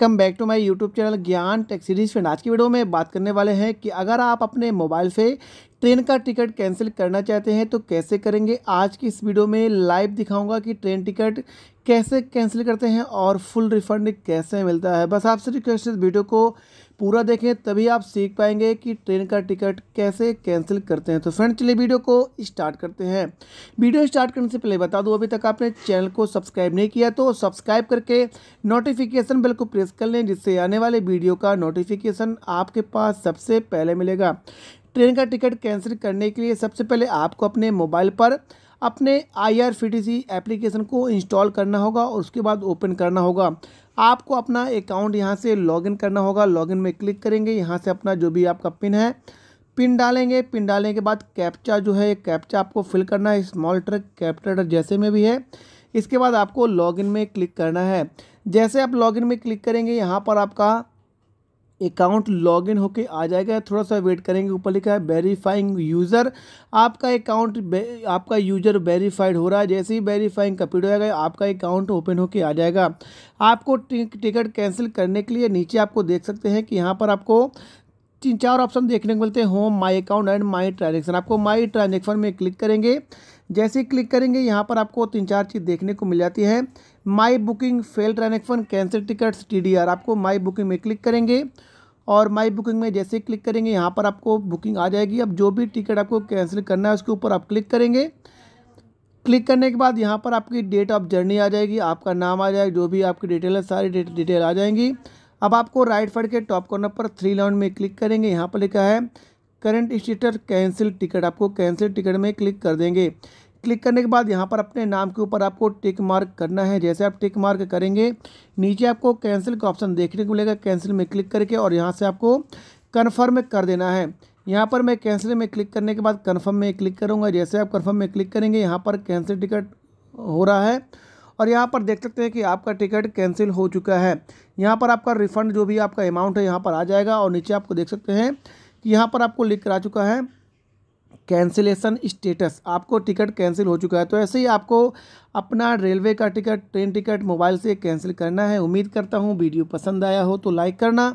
come back to my YouTube channel Gyan Tech Series friend आज की video में बात करने वाले हैं कि अगर आप अपने मोबाइल से ट्रेन का टिकट कैंसिल करना चाहते हैं तो कैसे करेंगे आज की इस वीडियो में लाइव दिखाऊंगा कि ट्रेन टिकट कैसे कैंसिल करते हैं और फुल रिफंड कैसे मिलता है बस आपसे रिक्वेस्ट है वीडियो को पूरा देखें तभी आप सीख पाएंगे कि ट्रेन का टिकट कैसे कैंसिल करते हैं तो फ्रेंड चलिए वीडियो को स्टार्ट करते हैं वीडियो स्टार्ट करने से पहले बता दूँ अभी तक आपने चैनल को सब्सक्राइब नहीं किया तो सब्सक्राइब करके नोटिफिकेशन बेल को प्रेस कर लें जिससे आने वाले वीडियो का नोटिफिकेशन आपके पास सबसे पहले मिलेगा ट्रेन का टिकट कैंसिल करने के लिए सबसे पहले आपको अपने मोबाइल पर अपने आई आर एप्लीकेशन को इंस्टॉल करना होगा और उसके बाद ओपन करना होगा आपको अपना अकाउंट यहाँ से लॉगिन करना होगा लॉगिन में क्लिक करेंगे यहाँ से अपना जो भी आपका पिन है पिन डालेंगे पिन डालने के बाद कैप्चा जो है कैप्चा आपको फिल करना है स्मॉल ट्रक कैप्टर जैसे में भी है इसके बाद आपको लॉगिन में क्लिक करना है जैसे आप लॉगिन में क्लिक करेंगे यहाँ पर आपका अकाउंट लॉगिन होके आ जाएगा थोड़ा सा वेट करेंगे ऊपर लिखा है वेरीफाइंग यूज़र आपका अकाउंट आपका यूज़र वेरीफाइड हो रहा है जैसे ही वेरीफाइंग कंप्लीट हो जाएगा आपका अकाउंट ओपन होके आ जाएगा आपको टिकट कैंसिल करने के लिए नीचे आपको देख सकते हैं कि यहाँ पर आपको तीन चार ऑप्शन देखने को मिलते हैं home my account and my transaction आपको माई ट्रांजेक्शन में क्लिक करेंगे जैसे क्लिक करेंगे यहाँ पर आपको तीन चार चीज़ देखने को मिल जाती है my booking fail transaction cancel tickets T आपको माई बुकिंग में क्लिक करेंगे और माई बुकिंग में जैसे क्लिक करेंगे यहाँ पर आपको बुकिंग आ जाएगी अब जो भी टिकट आपको कैंसिल करना है उसके ऊपर आप क्लिक करेंगे क्लिक करने के बाद यहाँ पर आपकी डेट ऑफ जर्नी आ जाएगी आपका नाम आ जाएगा जो भी आपकी डिटेल है सारी डिटेल आ जाएंगी अब आपको राइट साइड के टॉप कॉर्नर पर थ्री लाइन में क्लिक करेंगे यहाँ पर लिखा है करंट स्टेटर कैंसिल टिकट आपको कैंसिल टिकट में क्लिक कर देंगे क्लिक करने के बाद यहाँ पर अपने नाम के ऊपर आपको टिक मार्क करना है जैसे आप टिक मार्क करेंगे नीचे आपको कैंसिल का ऑप्शन देखने को मिलेगा कैंसिल में क्लिक करके और यहाँ से आपको कन्फर्म कर देना है यहाँ पर मैं कैंसिल में क्लिक करने के बाद कन्फर्म में क्लिक करूँगा जैसे आप कन्फर्म में क्लिक करेंगे यहाँ पर कैंसिल टिकट हो रहा है और यहाँ पर देख सकते हैं कि आपका टिकट कैंसिल हो चुका है यहाँ पर आपका रिफ़ंड जो भी आपका अमाउंट है यहाँ पर आ जाएगा और नीचे आपको देख सकते हैं कि यहाँ पर आपको लिख कर आ चुका है कैंसिलेशन स्टेटस आपको टिकट कैंसिल हो चुका है तो ऐसे ही आपको अपना रेलवे का टिकट ट्रेन टिकट मोबाइल से कैंसिल करना है उम्मीद करता हूँ वीडियो पसंद आया हो तो लाइक करना